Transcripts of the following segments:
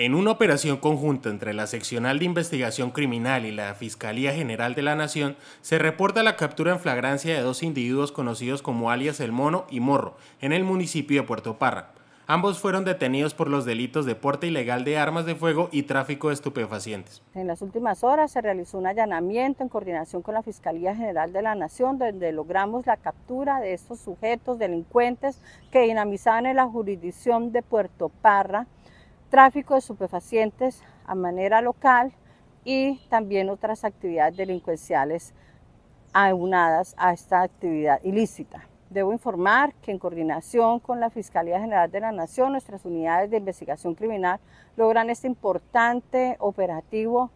En una operación conjunta entre la Seccional de Investigación Criminal y la Fiscalía General de la Nación, se reporta la captura en flagrancia de dos individuos conocidos como alias El Mono y Morro, en el municipio de Puerto Parra. Ambos fueron detenidos por los delitos de porte ilegal de armas de fuego y tráfico de estupefacientes. En las últimas horas se realizó un allanamiento en coordinación con la Fiscalía General de la Nación, donde logramos la captura de estos sujetos delincuentes que dinamizaban en la jurisdicción de Puerto Parra tráfico de superfacientes a manera local y también otras actividades delincuenciales aunadas a esta actividad ilícita. Debo informar que en coordinación con la Fiscalía General de la Nación, nuestras unidades de investigación criminal logran este importante operativo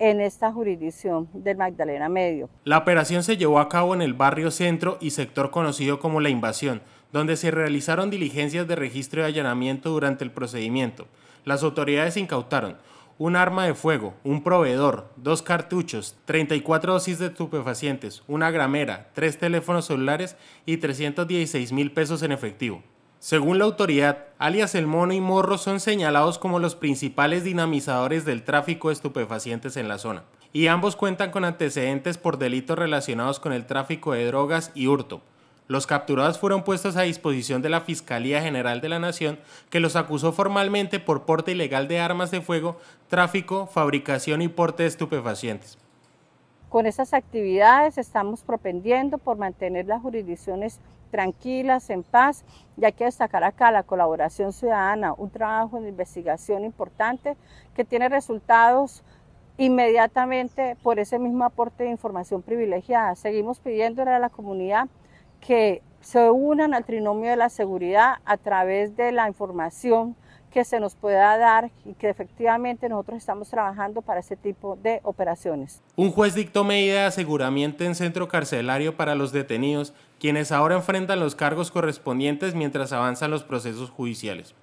en esta jurisdicción del Magdalena Medio. La operación se llevó a cabo en el barrio centro y sector conocido como La Invasión, donde se realizaron diligencias de registro y allanamiento durante el procedimiento. Las autoridades incautaron un arma de fuego, un proveedor, dos cartuchos, 34 dosis de estupefacientes, una gramera, tres teléfonos celulares y 316 mil pesos en efectivo. Según la autoridad, alias El Mono y Morro son señalados como los principales dinamizadores del tráfico de estupefacientes en la zona, y ambos cuentan con antecedentes por delitos relacionados con el tráfico de drogas y hurto. Los capturados fueron puestos a disposición de la Fiscalía General de la Nación, que los acusó formalmente por porte ilegal de armas de fuego, tráfico, fabricación y porte de estupefacientes. Con esas actividades estamos propendiendo por mantener las jurisdicciones tranquilas, en paz, y hay que destacar acá la colaboración ciudadana, un trabajo de investigación importante que tiene resultados inmediatamente por ese mismo aporte de información privilegiada. Seguimos pidiéndole a la comunidad que se unan al trinomio de la seguridad a través de la información que se nos pueda dar y que efectivamente nosotros estamos trabajando para este tipo de operaciones. Un juez dictó medida de aseguramiento en centro carcelario para los detenidos, quienes ahora enfrentan los cargos correspondientes mientras avanzan los procesos judiciales.